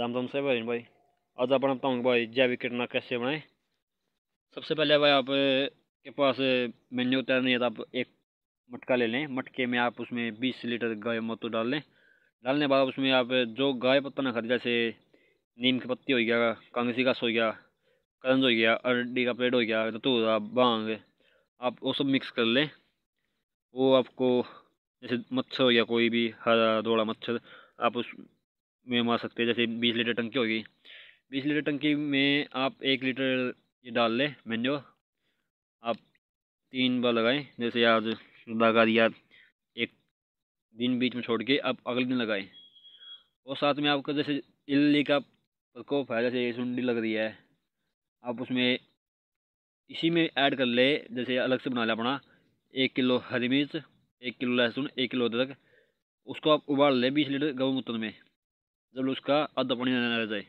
जामजाम से भाई भाई आज आप बताऊँगा भाई जैविक कीटनाशक कैसे बनाए सबसे पहले भाई आप के पास मेन्यू तैयार नहीं है तो आप एक मटका ले लें मटके में आप उसमें बीस लीटर गाय मोतू डाल लें डालने के बाद उसमें आप जो गाय पत्ता ना खरीद जैसे नीम की पत्ती हो गया कांगसी घास हो गया करंज हो गया अरडी का पेड़ हो गया धतूरा बांग आप वो सब मिक्स कर लें वो आपको जैसे मच्छर हो गया कोई भी हरा दौड़ा मच्छर आप उस में मार सकते हैं जैसे बीस लीटर टंकी होगी बीस लीटर टंकी में आप एक लीटर ये डाल लें मैन्योर आप तीन बार लगाएं जैसे आज लगा दिया एक दिन बीच में छोड़ के आप अगले दिन लगाएं और साथ में आपका जैसे इल्ली का प्रकोप है जैसे सुंडी लग रही है आप उसमें इसी में ऐड कर ले जैसे अलग से बना लें अपना एक किलो हरी मिर्च एक किलो लहसुन एक किलो अदरक उसको आप उबाल लें बीस लीटर गऊ मूत्र में De los a la pariente,